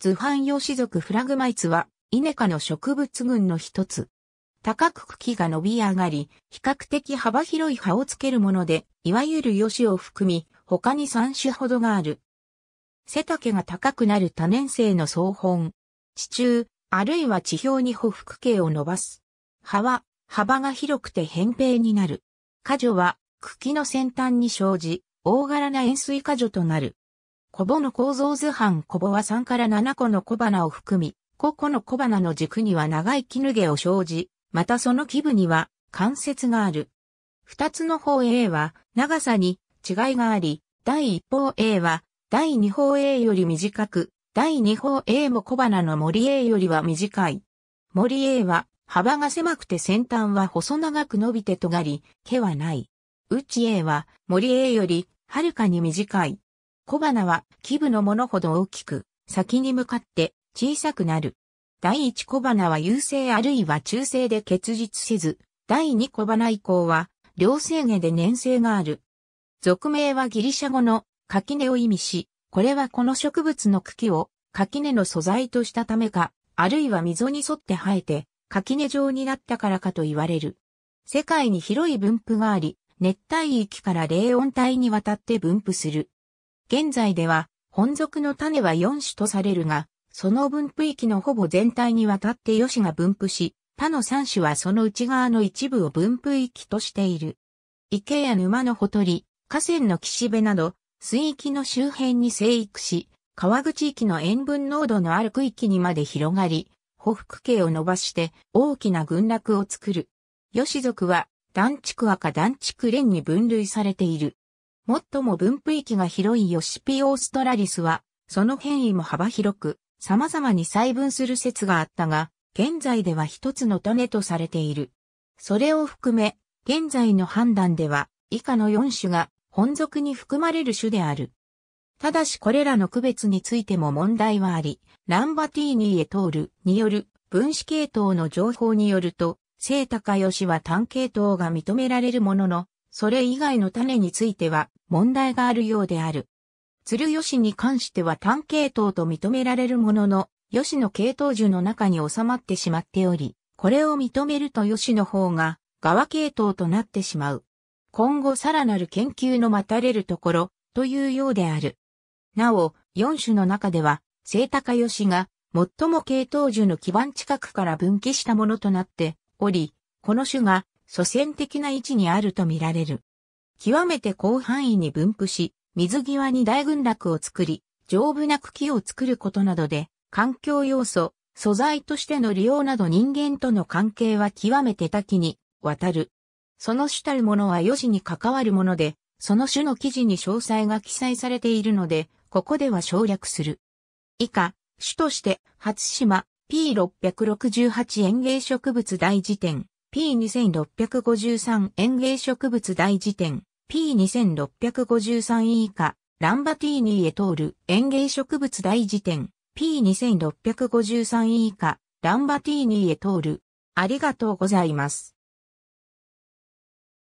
図ファンヨシフラグマイツは、イネ科の植物群の一つ。高く茎が伸び上がり、比較的幅広い葉をつけるもので、いわゆるヨシを含み、他に3種ほどがある。背丈が高くなる多年生の草本。地中、あるいは地表に匍匐茎を伸ばす。葉は、幅が広くて扁平になる。果樹は、茎の先端に生じ、大柄な円錐果樹となる。コボの構造図版コボは3から7個の小花を含み、5個の小花の軸には長い絹毛を生じ、またその基部には関節がある。二つの方 A は長さに違いがあり、第一方 A は第二方 A より短く、第二方 A も小花の森 A よりは短い。森 A は幅が狭くて先端は細長く伸びて尖り、毛はない。内 A は森 A よりはるかに短い。小花は基部のものほど大きく、先に向かって小さくなる。第一小花は優勢あるいは中性で結実せず、第二小花以降は、両生下で粘性がある。俗名はギリシャ語の垣根を意味し、これはこの植物の茎を垣根の素材としたためか、あるいは溝に沿って生えて、垣根状になったからかと言われる。世界に広い分布があり、熱帯域から冷温帯にわたって分布する。現在では、本属の種は4種とされるが、その分布域のほぼ全体にわたってヨシが分布し、他の3種はその内側の一部を分布域としている。池や沼のほとり、河川の岸辺など、水域の周辺に生育し、川口域の塩分濃度のある区域にまで広がり、匍匐系を伸ばして大きな群落を作る。ヨシ族は、団地区赤団地区連に分類されている。最も分布域が広いヨシピオーストラリスは、その変異も幅広く、様々に細分する説があったが、現在では一つの種とされている。それを含め、現在の判断では、以下の4種が本属に含まれる種である。ただしこれらの区別についても問題はあり、ランバティーニーへ通るによる分子系統の情報によると、セータカヨシは単系統が認められるものの、それ以外の種については問題があるようである。鶴吉に関しては単系統と認められるものの、吉の系統樹の中に収まってしまっており、これを認めると吉の方が、側系統となってしまう。今後さらなる研究の待たれるところ、というようである。なお、四種の中では、聖高吉が、最も系統樹の基盤近くから分岐したものとなっており、この種が祖先的な位置にあるとみられる。極めて広範囲に分布し、水際に大群落を作り、丈夫な茎を作ることなどで、環境要素、素材としての利用など人間との関係は極めて多岐に渡る。その主たるものは余事に関わるもので、その種の記事に詳細が記載されているので、ここでは省略する。以下、種として、初島 P668 園芸植物大辞典、P2653 園芸植物大辞典 P2653 以下ランバティーニエトール園芸植物大辞典 P2653 以下ランバティーニエトールありがとうございます。